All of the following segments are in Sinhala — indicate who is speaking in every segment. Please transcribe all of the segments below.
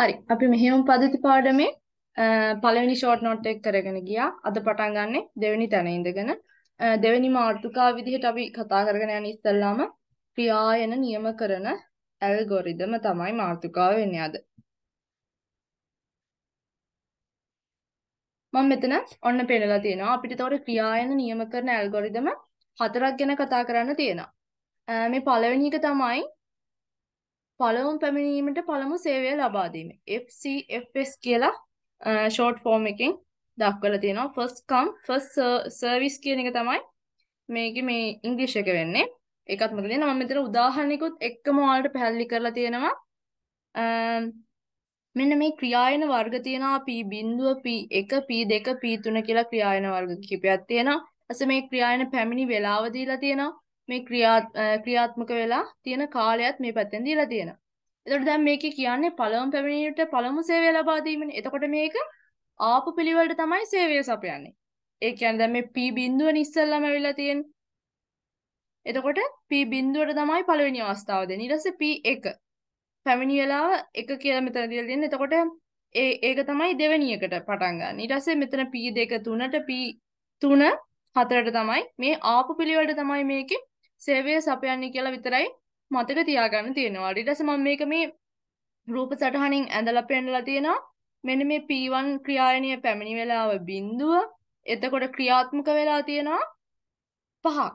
Speaker 1: හරි අපි මෙහෙම පද්ධති පාඩමේ පළවෙනි ෂෝට් නෝට් එක කරගෙන ගියා. අද පටන් ගන්නෙ දෙවෙනි තැන ඉඳගෙන දෙවෙනි මාතෘකාව විදිහට අපි කතා කරගෙන යන ඉස්සෙල්ලාම ක්‍රියායන නියම කරන ඇල්ගොරිතම තමයි මාතෘකාව වෙන්නේ අද. මම මෙතන ඔන්න පෙන්නලා තියෙනවා අපිට ඒතකොට ක්‍රියායන නියම කරන ඇල්ගොරිතම හතරක් ගැන කතා කරන්න තියෙනවා. මේ පළවෙනි එක තමයි පළමු පැමිණීමට පළමු සේවය ලබා දීම FCFS කියලා ෂෝට් ෆෝම් එකෙන් දක්වලා තියෙනවා first come first service කියන එක තමයි මේකේ මේ ඉංග්‍රීසි එක වෙන්නේ ඒකත් මතක තියෙනවා මම මෙතන උදාහරණයකුත් එක්කම ඔයාලට පැහැදිලි කරලා තියෙනවා මෙන්න මේ ක්‍රියායන වර්ග තියෙනවා P0 P1 P2 P3 කියලා ක්‍රියායන වර්ග කිහිපයක් තියෙනවා. ඊපස්සේ මේ ක්‍රියායන පැමිණි වේලාව දීලා තියෙනවා. මේ ක්‍රියාත්මක වෙලා තියෙන කාලයත් මේ පැත්තෙන් දීලා තියෙනවා. එතකොට දැන් මේකේ කියන්නේ පළමු පැමිණියට පළමු සේවය ලබා දීමනේ. එතකොට මේක ආපු පිළිවෙලට තමයි සේවය සපයන්නේ. ඒ කියන්නේ දැන් මේ P බිඳුවන ඉස්සල්ලාම ඇවිල්ලා තියෙන්නේ. එතකොට P බිඳුවට තමයි පළවෙනි අවස්ථාව දෙන්නේ. ඊට පස්සේ P1 පැමිණි වෙලාව 1 කියලා මෙතන දීලා තියෙන්නේ. එතකොට ඒ ඒක තමයි දෙවෙනි එකට පටන් ගන්න. ඊට පස්සේ මෙතන P2 3ට P3 හතරට තමයි මේ ආපු පිළිවෙලට තමයි මේකේ සේවය සපයන්නේ කියලා විතරයි මතක තියාගන්න තියෙනවා. ඊට පස්සේ මම මේක මේ රූප සටහනින් ඇඳලා පෙන්නලා තියෙනවා. මෙන්න මේ P1 ක්‍රියායනයේ පැමිණි වේලාව බිඳුව. එතකොට ක්‍රියාත්මක වෙලා තියෙනවා පහක්.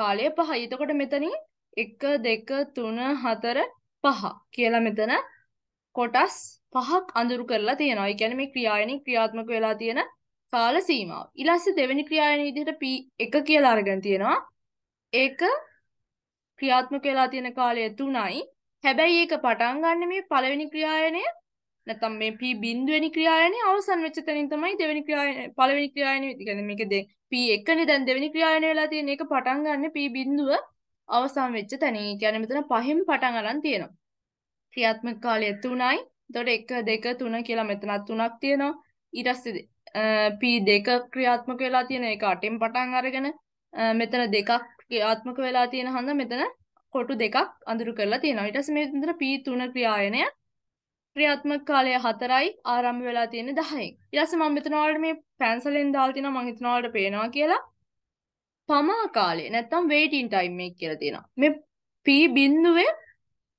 Speaker 1: කාලය පහයි. එතකොට මෙතනින් 1 2 3 4 පහ කියලා මෙතන කොටස් පහක් අඳුරු කරලා තියෙනවා. ඒ කියන්නේ මේ ක්‍රියායනයේ ක්‍රියාත්මක වෙලා තියෙන කාල සීමාව. ඊළස්සේ දෙවෙනි ක්‍රියායන විදිහට P1 කියලා අරගෙන තියෙනවා. ඒක ක්‍රියාත්මක වෙලා තියෙන කාලය 3යි. හැබැයි ඒක පටන් ගන්න මේ පළවෙනි ක්‍රියායනය නැත්නම් මේ P බිඳුවෙනි ක්‍රියායනය අවසන් වෙච්ච තැනින් තමයි දෙවෙනි ක්‍රියායනය පළවෙනි ක්‍රියායනය කියන්නේ මේක දැන් P එකනේ දැන් දෙවෙනි ක්‍රියායනය වෙලා තියෙන එක පටන් ගන්න P බිඳුව අවසන් වෙච්ච තැනින්. ඒ කියන්නේ මෙතන පහෙන් පටන් අරන් තියෙනවා. ක්‍රියාත්මක කාලය 3යි. එතකොට 1 2 3 කියලා මෙතනත් 3ක් තියෙනවා. ඊට පස්සේ P2 ක්‍රියාත්මක වෙලා තියෙන එක 8ෙන් පටන් අරගෙන මෙතන දෙකක් ක්‍රියාත්මක වෙලා තියෙන හන්ද මෙතන කොටු දෙකක් අඳුරු කරලා තියෙනවා. ඊට පස්සේ මේ විතර P3 ක්‍රියායනය ක්‍රියාත්මක කාලය 4යි ආරම්භ වෙලා තියෙන්නේ 10යි. ඊට පස්සේ මම මෙතන වලට මේ පැන්සලෙන් දාලා තිනවා මම හිතනවා වලට පේනවා කියලා. පමා කාලය නැත්තම් waiting time එක කියලා තියෙනවා. මේ P බිඳුවේ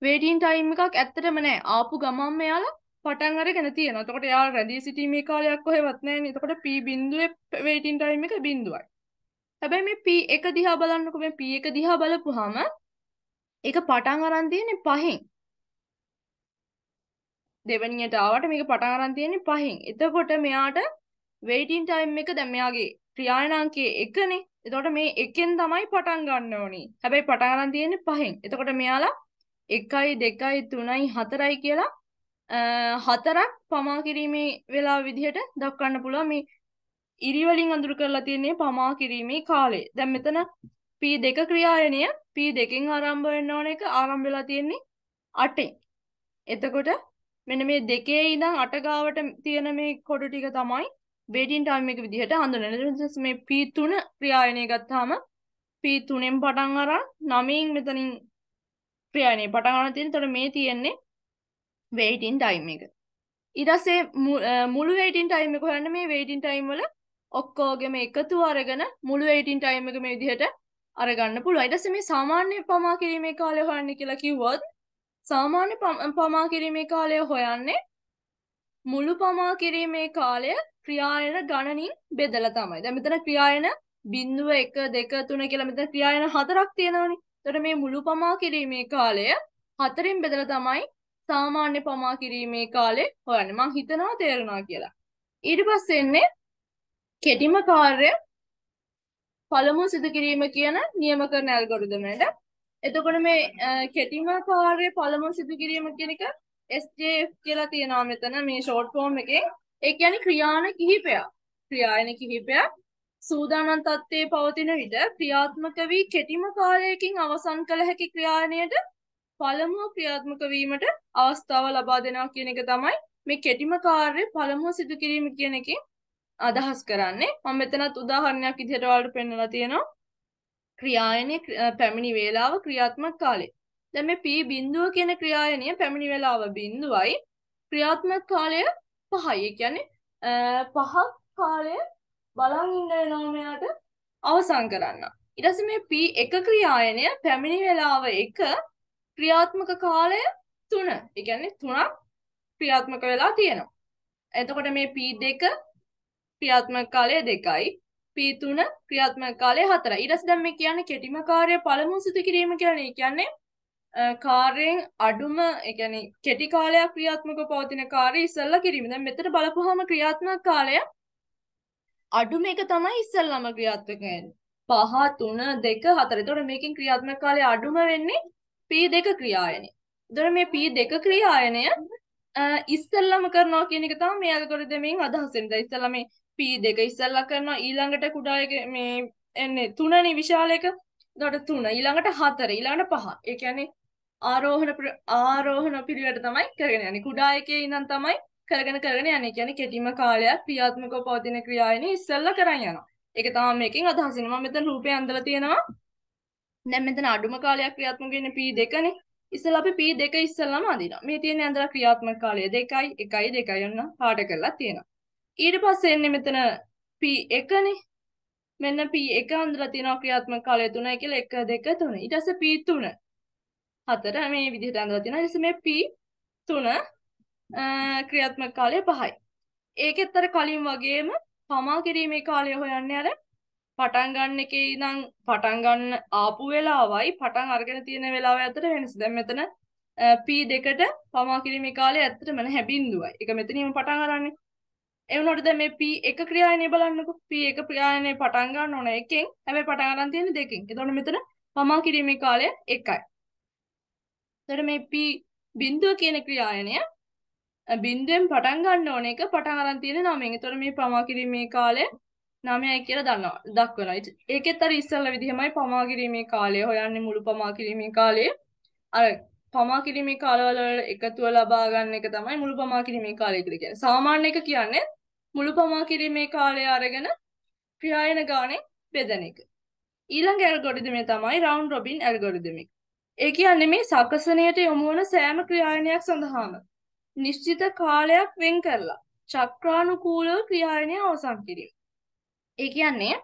Speaker 1: waiting time එකක් ඇත්තටම නැහැ. ආපු ගමන් මෙයාලා පටන් අරගෙන තියෙනවා. එතකොට යාළ රැඳී සිටීමේ කාලයක් කොහෙවත් නැහැ නේ. එතකොට P බිඳුවේ waiting time එක බිඳුවයි. හැබැයි මේ P1 දිහා බලන්නකො මේ P1 දිහා බලපුවාම ඒක පටන් අරන් තියෙන්නේ පහෙන්. දෙවෙනියට ආවට මේක පටන් අරන් තියෙන්නේ පහෙන්. එතකොට මෙයාට waiting time එක දැන් මෙයාගේ ක්‍රියායනාංකයේ එකනේ. එතකොට මේ එකෙන් තමයි පටන් ගන්න ඕනේ. හැබැයි පටන් අරන් තියෙන්නේ පහෙන්. එතකොට මෙයාලා 1යි 2යි 3යි 4යි කියලා හතරක් පමා කිරීමේ වෙලාව විදිහට දක්වන්න පුළුවන් මේ ඉරිවලින් අඳුරු කරලා තියෙන්නේ පමා කිරීමේ කාලේ. දැන් මෙතන P2 ක්‍රියායනය P2කින් ආරම්භ වෙන්න ඕන එක ආරම්භ වෙලා තියෙන්නේ 8. එතකොට මෙන්න මේ දෙකේ ඉඳන් 8 ගාවට තියෙන මේ කොටු ටික තමයි waiting time එක විදිහට හඳුන්වන්නේ. මේ P3 ක්‍රියායනය ගත්තාම P3ෙන් පටන් අරන් 9න් මෙතනින් ක්‍රියායනය පටන් ගන්න තියෙන. එතකොට මේ තියෙන්නේ waiting time එක. ඊට පස්සේ මුළු waiting time එක හොයන්න මේ waiting time වල ඔක්කෝගෙම එකතු අරගෙන මුළු වේටින් ටයිම් එක මේ විදිහට අරගන්න පුළුවන්. ඊට පස්සේ මේ සාමාන්‍ය පමා කිරීමේ කාලය හොයන්න කියලා කිව්වොත් සාමාන්‍ය පමා කිරීමේ කාලය හොයන්නේ මුළු පමා කිරීමේ කාලය ක්‍රියායන ගණනින් බෙදලා තමයි. දැන් මෙතන ක්‍රියායන 0 1 2 3 කියලා මෙතන ක්‍රියායන හතරක් තියෙනවනේ. එතකොට මේ මුළු පමා කිරීමේ කාලය හතරෙන් බෙදලා තමයි සාමාන්‍ය පමා කිරීමේ කාලේ හොයන්නේ. මං හිතනවා තේරුණා කියලා. ඊට පස්සේ එන්නේ කෙටිම කාර්ය පළමුව සිදු කිරීම කියන නියම කරන ඇල්ගොරිදමයට එතකොට මේ කෙටිම කාර්ය පළමුව සිදු කිරීම කියන එක SJF කියලා තියෙනවා මෙතන මේ ෂෝට් ෆෝම් එකේ ඒ කියන්නේ ක්‍රියාන කිහිපයක් ක්‍රියායන කිහිපයක් සූදානම් තත්ත්වයේ පවතින විට ක්‍රියාත්මක වී කෙටිම කාලයකින් අවසන් කළ හැකි ක්‍රියායනයට පළමුව ක්‍රියාත්මක වීමට අවස්ථාව ලබා දෙනවා කියන එක තමයි මේ කෙටිම කාර්ය පළමුව සිදු කිරීම කියන එකෙන් අදහස් කරන්නේ මම මෙතනත් උදාහරණයක් විදිහට ඔයාලට පෙන්නලා තියෙනවා ක්‍රියායනයේ පැමිණි වේලාව ක්‍රියාත්මක කාලය දැන් මේ p බිඳුව කියන ක්‍රියායනය පැමිණි වේලාව බිඳුවයි ක්‍රියාත්මක කාලය 5යි ඒ කියන්නේ පහ කාලය බලන් ඉන්න වෙනවා මෙයාට අවසන් කරන්න ඊට පස්සේ මේ p එක ක්‍රියායනය පැමිණි වේලාව 1 ක්‍රියාත්මක කාලය 3 ඒ කියන්නේ 3ක් ක්‍රියාත්මක වෙලා තියෙනවා එතකොට මේ p2 ක්‍රියාත්මක කාලය 2යි P3 ක්‍රියාත්මක කාලය 4යි ඊට පස්සේ දැන් මේ කියන්නේ කෙටිම කාර්ය පළමුව සිදු කිරීම කියලා කියන්නේ කාර්යෙන් අඩුම ඒ කියන්නේ කෙටි කාලයක් ක්‍රියාත්මකව පවතින කාර්ය ඉස්සෙල්ලා කිරීම දැන් මෙතන බලපුවාම ක්‍රියාත්මක කාලය අඩුම එක තමයි ඉස්සෙල්ලාම ක්‍රියාත්මක වෙන්නේ 5 3 2 4 එතකොට මේකෙන් ක්‍රියාත්මක කාලය අඩුම වෙන්නේ P2 ක්‍රියායනය එතකොට මේ P2 ක්‍රියායනය ඉස්සල්ලාම කරනවා කියන එක තමයි මේ ඇල්ගොරිතමෙන් අදහස් වෙන්නේ. ඉස්සල්ලා මේ P2 ඉස්සල්ලා කරනවා ඊළඟට කුඩා එක මේ එන්නේ තුනනේ විශාල එක. එතකොට තුන ඊළඟට හතර ඊළඟට පහ. ඒ කියන්නේ ආරෝහණ ආරෝහණ පිළිවෙලට තමයි කරගෙන යන්නේ. කුඩා එකේ ඉඳන් තමයි කරගෙන කරගෙන යන්නේ. කියන්නේ කෙටිම කාලයක් ක්‍රියාත්මකව පවතින ක්‍රියාවනේ ඉස්සල්ලා කරන් යනවා. ඒක තමයි මේකෙන් අදහස් වෙන්නේ. මම මෙතන රූපය ඇඳලා තියෙනවා. දැන් මෙතන අඩුම කාලයක් ක්‍රියාත්මක වෙන්නේ P2 නේ. ඉස්සලා අපි P2 ඉස්සලාම අඳිනවා. මේ තියෙන ඇඳලා ක්‍රියාත්මක කාලය 2යි 1යි 2යි යන පාඩ කරලා තියෙනවා. ඊට පස්සේ එන්නේ මෙතන P1 නේ. මෙන්න P1 අඳලා තියෙනවා ක්‍රියාත්මක කාලය 3යි කියලා 1 2 3. ඊට පස්සේ P3. හතර මේ විදිහට අඳලා තියෙනවා. ඊට මේ P3 ක්‍රියාත්මක කාලය 5යි. ඒකෙත් අර කලින් වගේම පමා කිරීමේ කාලය හොයන්නේ අර පටන් ගන්න එකේ ඉඳන් පටන් ගන්න ආපු වෙලාවයි පටන් අරගෙන තියෙන වෙලාව අතර වෙනස. දැන් මෙතන P2ට පමා කිරීමේ කාලය ඇත්තටම නැහැ බිඳුවයි. ඒක මෙතනින්ම පටන් අරන්නේ. එවනොට දැ මේ පී එක ක්‍රියායනය බලන්නක පී එක ප්‍රියායනය පටන්ගන්න ඕන එකෙන් හැබැයි පටන්ගන්න තියෙන දෙකින් එතොට මෙතන පමා කිරීමේ කාලය එකයි තොට මේ පී බින්දුව කියන ක්‍රියායනය බින්දුවෙන් පටන්ගන්න ඕන එක පටන්ගරන් තියෙන නමෙන් තොර මේ පමා කිරීමේ කාලය නමයයි කියලා දන්න දක්වන ඒකෙත් අර ඉස්සල්ල විදිහමයි පමා කිරීමේ කාලය හොයන්නේ මුළු පමා කිරීමේ කාලය අර පමා කිරීමේ කාලවල එකතුව ලබා ගන්න එක තමයි මුළු පමා කිරීමේ කාලය කියලා කියන්නේ සාමාන්‍ය එක කියන්නේ මුළු පමා කිරීමේ කාලය අරගෙන ක්‍රියායන ගානේ බෙදන එක. ඊළඟ ඇල්ගොරිදමය තමයි රවන්් රොබින් ඇල්ගොරිදමික්. ඒ කියන්නේ මේ සකසනයට යොමුවන සෑම ක්‍රියායනයක් සඳහාම නිශ්චිත කාලයක් වෙන් කරලා චක්‍රානුකූලව ක්‍රියායනය අවසන් කිරීම. ඒ කියන්නේ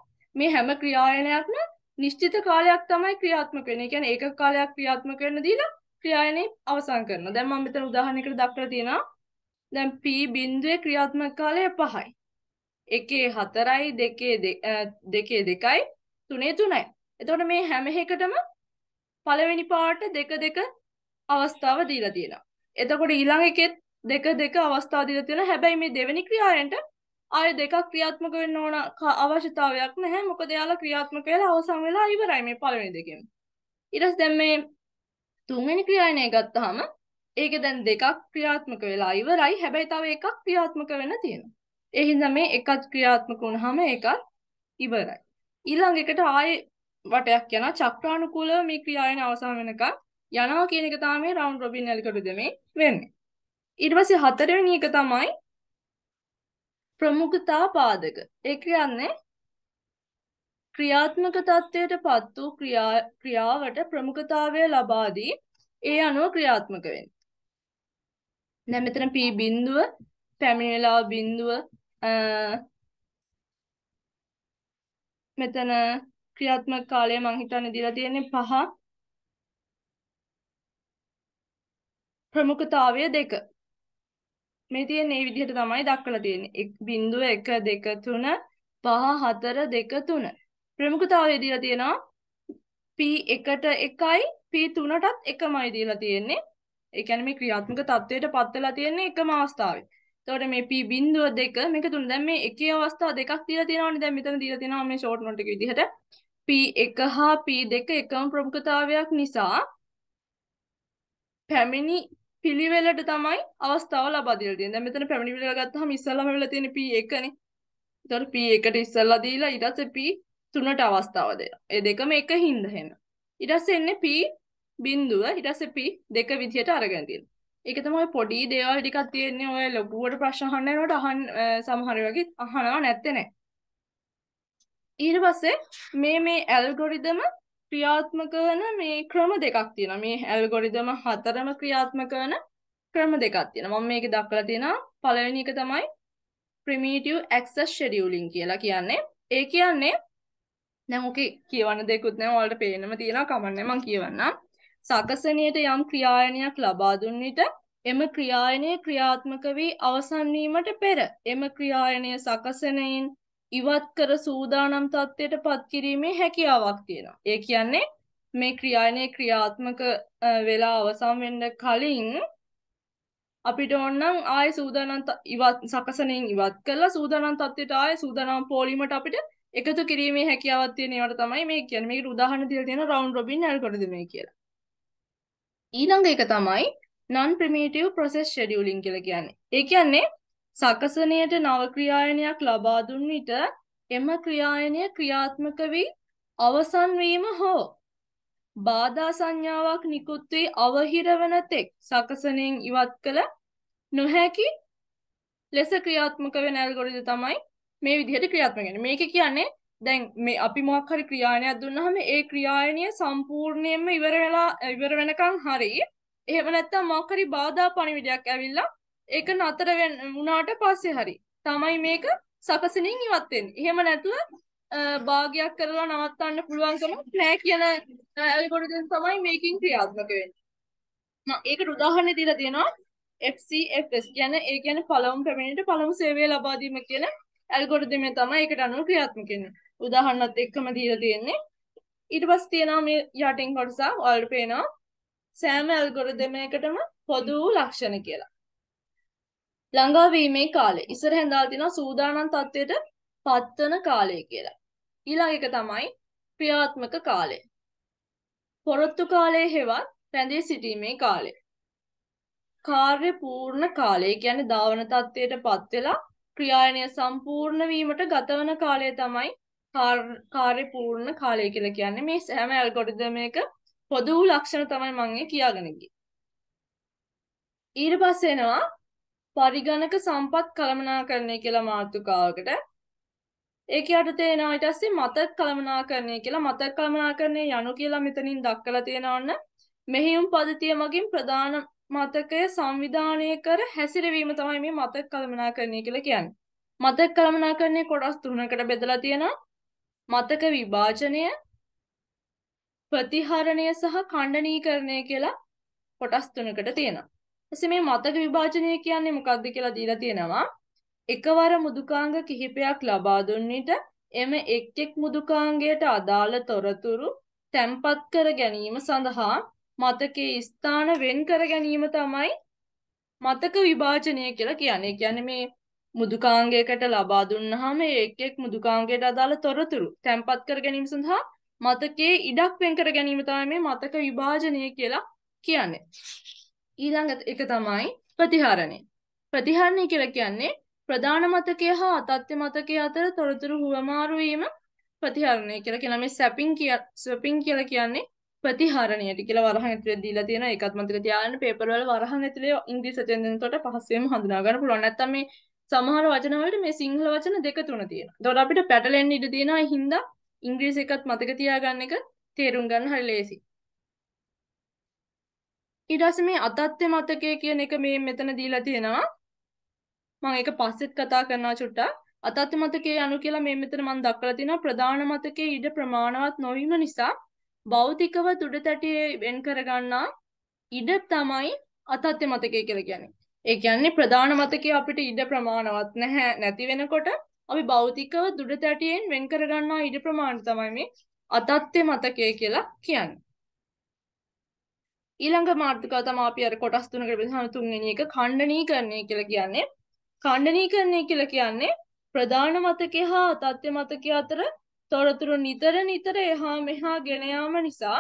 Speaker 1: මේ හැම ක්‍රියායනයක්ම නිශ්චිත කාලයක් තමයි ක්‍රියාත්මක වෙන්නේ. ඒ කියන්නේ ඒක කාලයක් ක්‍රියාත්මක වෙන්න දීලා ක්‍රියායනේ අවසන් කරනවා. දැන් මම මෙතන උදාහරණයකට දක්වලා තියෙනවා දැන් P බිඳුවේ ක්‍රියාත්මක කාලය 5යි. 1 4යි 2 2 2යි 3 3යි. එතකොට මේ හැම එකටම පළවෙනි පාට 2 2 අවස්ථාව දීලා තියෙනවා. එතකොට ඊළඟ එකෙත් 2 2 අවස්ථාව දීලා තියෙනවා. හැබැයි මේ දෙවෙනි ක්‍රියාවෙන්ට ආය දෙකක් ක්‍රියාත්මක වෙන්න ඕන අවශ්‍යතාවයක් නැහැ. මොකද යාලා ක්‍රියාත්මක වෙලා අවසන් වෙලා ඉවරයි මේ පළවෙනි දෙකෙන්. ඊට පස්සේ දැන් මේ තුන්වෙනි ක්‍රියායනය ගත්තාම ඒක දැන් දෙකක් ක්‍රියාත්මක වෙලා ඉවරයි. හැබැයි තව එකක් ක්‍රියාත්මක වෙන්න තියෙනවා. ඒ හින්දා මේ එකක් ක්‍රියාත්මක වුනහම එකක් ඉවරයි. ඊළඟ එකට ආයේ වටයක් යනවා. චක්‍රානුකූලව මේ ක්‍රියාවෙන් අවසන් වෙනකන් යනවා කියන එක තමයි රවුන්ඩ් රොබින් ඇලිකඩු දෙමේ වෙන්නේ. ඊට පස්සේ හතරවෙනි එක තමයි ප්‍රමුඛතා පාදක. ඒ කියන්නේ ක්‍රියාත්මක තත්ත්වයට පත් වූ ක්‍රියාවට ප්‍රමුඛතාවය ලබා දී ඒ අනුව ක්‍රියාත්මක වෙන්නේ. දැන් මෙතන P බිඳුව පැමිණි වේලාව බිඳුව මෙතන ක්‍රියාත්මක කාලය මම හිතන්නේ දීලා තියෙන්නේ 5 ප්‍රමුඛතාවය 2 මේ තියෙන මේ විදිහට තමයි දක්වලා තියෙන්නේ 0 1 2 3 5 4 2 3 ප්‍රමුඛතාවය දීලා තියෙනවා P එකට එකයි P තුනටත් එකමයි දීලා තියෙන්නේ ඒ කියන්නේ මේ ක්‍රියාත්මක තත්වයට පත් වෙලා තියෙන්නේ එකම අවස්ථාවේ. එතකොට මේ P02 මේක තුන දැන් මේ එකේ අවස්ථා දෙකක් තියලා තියෙනවානේ. දැන් මෙතන තියලා තියෙනවා මේ ෂෝට් නෝට් එක විදිහට P1 හා P2 එකම ප්‍රමුඛතාවයක් නිසා පැමිණි පිළිවෙලට තමයි අවස්ථාව ලබා දීලා තියෙන්නේ. දැන් මෙතන පැමිණි පිළිවෙල ගත්තාම ඉස්සල්ලාම වෙලා තියෙන්නේ P1 නේ. එතකොට P1ට ඉස්සල්ලා දීලා ඊට පස්සේ P3ට අවස්ථාව දෙනවා. ඒ දෙකම එකින්ද එහෙම. ඊට පස්සේ එන්නේ P බින්දුව ඊට පස්සේ p දෙක විදියට අරගෙන තියෙනවා. ඒක තමයි පොඩි දේවල් ටිකක් තියෙන්නේ ඔය ලොකුවට ප්‍රශ්න අහන්න යනකොට අහන් සමහර වගේ අහනවා නැත්තේ නෑ. ඊට පස්සේ මේ මේ ඇල්ගොරිතම ක්‍රියාත්මක වන මේ ක්‍රම දෙකක් තියෙනවා. මේ ඇල්ගොරිතම හතරම ක්‍රියාත්මක වන ක්‍රම දෙකක් තියෙනවා. මම මේක දක්වලා තියෙනවා. පළවෙනි එක තමයි primitive access scheduling කියලා කියන්නේ. ඒ කියන්නේ දැන් ඔකේ කියවන්න දෙකුත් නැහැ. ඔයාලට පේනම තියෙනවා. කමන්නේ මම කියවන්නම්. සකසනියට යම් ක්‍රියායනයක් ලබා දුන් විට එම ක්‍රියායනය ක්‍රියාත්මක වී අවසන් වීමට පෙර එම ක්‍රියායනය සකසනයින් ඉවත් කර සූදානම් තත්ත්වයට පත් කිරීමේ හැකියාවක් තියෙනවා. ඒ කියන්නේ මේ ක්‍රියායනය ක්‍රියාත්මක වෙලා අවසන් වෙන්න කලින් අපිට ඕනනම් ආයෙ සූදානම් ඉවත් සකසනෙන් ඉවත් කරලා සූදානම් තත්ත්වයට ආයෙ සූදානම් පොලිමට අපිට එකතු කිරීමේ හැකියාවක් තියෙන ඒවට තමයි මේ කියන්නේ මේකට උදාහරණ දෙලා තියෙන රවුන්ඩ් රොබින් ඇල්ගොරිතමය කියලා. ඊළඟ එක තමයි non primitive process scheduling කියලා කියන්නේ. ඒ කියන්නේ සකසනයට නව ක්‍රියායනයක් ලබා දුන් විට එම ක්‍රියායනය ක්‍රියාත්මක වී අවසන් වීම හෝ බාධා සංඥාවක් නිකුත් වී අවහිර වන තෙක් සකසනෙන් ඉවත් කළ නොහැකි ලෙස ක්‍රියාත්මක වෙන ඇල්ගොරිතම් තමයි මේ විදිහට ක්‍රියාත්මක වෙන්නේ. මේක කියන්නේ දැන් මේ අපි මොක් හරි ක්‍රියාණයක් දුන්නහම ඒ ක්‍රියායනය සම්පූර්ණයෙන්ම ඉවර වෙලා ඉවර වෙනකන් හරි එහෙම නැත්නම් මොක් හරි බාධා පණිවිඩයක් ඇවිල්ලා ඒක නතර වුණාට පස්සේ හරි තමයි මේක සකසනින් ඉවත් වෙන්නේ. එහෙම නැතුව භාගයක් කරලා නවත්තන්න පුළුවන්කම නැහැ කියන ඇල්ගොරිතම් තමයි මේකෙන් ක්‍රියාත්මක වෙන්නේ. මම ඒකට උදාහරණ දීලා තියෙනවා FCFS කියන්නේ ඒ කියන්නේ පළමු පැමිණිට පළමු සේවය ලබා දීම කියන ඇල්ගොරිතමය තමයි ඒකට අනුව ක්‍රියාත්මක වෙන්නේ. උදාහරණත් එක්කම දීලා තියෙන්නේ. ඊට පස්සේ තියෙනවා මේ යටින් කොටස ඔයාලට පේනවා සෑම ඇල්ගොරිතම් එකකටම පොදු ලක්ෂණ කියලා. ළඟා වීමේ කාලය. ඉස්සර හඳාලා තියෙනවා සූදානම් තත්වයට පත්වන කාලය කියලා. ඊළඟ එක තමයි ක්‍රියාත්මක කාලය. පොරොත්තු කාලයේ හෙවත් රැඳී සිටීමේ කාලය. කාර්ය පූර්ණ කාලය කියන්නේ ධාවන තත්ත්වයට පත් වෙලා ක්‍රියායනය සම්පූර්ණ වීමට ගතවන කාලය තමයි කාර්යපූර්ණ කාලය කියලා කියන්නේ මේ හැම ඇල්ගොරිතමයක පොදු ලක්ෂණ තමයි මම කියාගෙන ගියේ. ඊට පස්සේ එනවා පරිගණක සම්පත් කළමනාකරණය කියලා මාතෘකාවකට. ඒක යටතේ එනවා ඊට පස්සේ මතක කළමනාකරණය කියලා මතක කළමනාකරණය යනු කියලා මෙතනින් දක්වලා තියෙනවන්න මෙහියුම් පද්ධතිය මගින් ප්‍රධාන මතකය සංවිධානය කර හැසිරවීම තමයි මේ මතක කළමනාකරණය කියලා කියන්නේ. මතක කළමනාකරණය කොටස් තුනකට බෙදලා තියෙනවා. මතක විභාජනය ප්‍රතිහරණය සහ ඛණ්ඩනීකරණය කියලා කොටස් තුනකට තියෙනවා. එසේ මේ මතක විභාජනය කියන්නේ මොකක්ද කියලා දීලා තියෙනවා. එකවර මුදුකාංග කිහිපයක් ලබා දුන් විට එම එක් එක් මුදුකාංගයට අදාළ තොරතුරු තැම්පත් කර ගැනීම සඳහා මතකයේ ස්ථාන වෙන් කර ගැනීම තමයි මතක විභාජනය කියලා කියන්නේ. කියන්නේ මේ මුදුකාංගයකට ලබා දුන්නාම එක් එක් මුදුකාංගයට අදාළ තොරතුරු තැන්පත් කර ගැනීම සඳහා මතකයේ ඉඩක් වෙන් කර ගැනීම තමයි මේ මතක විභාජනය කියලා කියන්නේ. ඊළඟ එක තමයි ප්‍රතිහරණය. ප්‍රතිහරණය කියලා කියන්නේ ප්‍රධාන මතකය හා අතත්්‍ය මතකය අතර තොරතුරු හුවමාරු වීම ප්‍රතිහරණය කියලා කියන මේ සැපින් කිය සැපින් කියලා කියන්නේ ප්‍රතිහරණයට කියලා වරහන් ඇතුලේ දීලා තියෙන ඒකත් මතක තියාගන්න පේපර් වල වරහන් ඇතුලේ ඉංග්‍රීසි වචන දෙනකොට පහසුවෙන් හඳුනා ගන්න පුළුවන්. නැත්තම් මේ සමහර වචනවලට මේ සිංහල වචන දෙක තුන තියෙනවා. එතකොට අපිට පැටලෙන්න ඉඩ තියෙනවා. ඒ හින්දා ඉංග්‍රීසි එකත් මතක තියාගන්න එක තේරුම් ගන්න හරි ලේසියි. ඊටස් මේ අතත්්‍ය මතකය කියන එක මේ මෙතන දීලා තියෙනවා මම ඒක පස්සෙත් කතා කරනවා චුට්ටක් අතත්්‍ය මතකයේ අනු කියලා මේ මෙතන මම දක්වලා තිනවා ප්‍රධාන මතකයේ ඊට ප්‍රමාණවත් නොවීම නිසා භෞතිකව තුඩතැටියේ වෙන් කරගන්නා ඉඩ තමයි අතත්්‍ය මතකය කියලා කියන්නේ ඒ කියන්නේ ප්‍රධාන මතකයේ අපිට ඉඩ ප්‍රමාණවත් නැහැ නැති වෙනකොට අපි භෞතිකව දුඩතැටියෙන් වෙන් කරගන්නා ඉඩ ප්‍රමාණය තමයි මේ අතත්ත්‍ය මතකය කියලා කියන්නේ. ඊළඟ මාතෘකාව තමයි අපි අර කොටස් තුනකට බෙදලා තුන්වෙනි එක ඛණ්ඩනීකරණය කියලා කියන්නේ. ඛණ්ඩනීකරණය කියලා කියන්නේ ප්‍රධාන මතකය හා අතත්ත්‍ය මතකය අතර තොරතුරු නිතර නිතර එහා මෙහා ගෙන යාම නිසා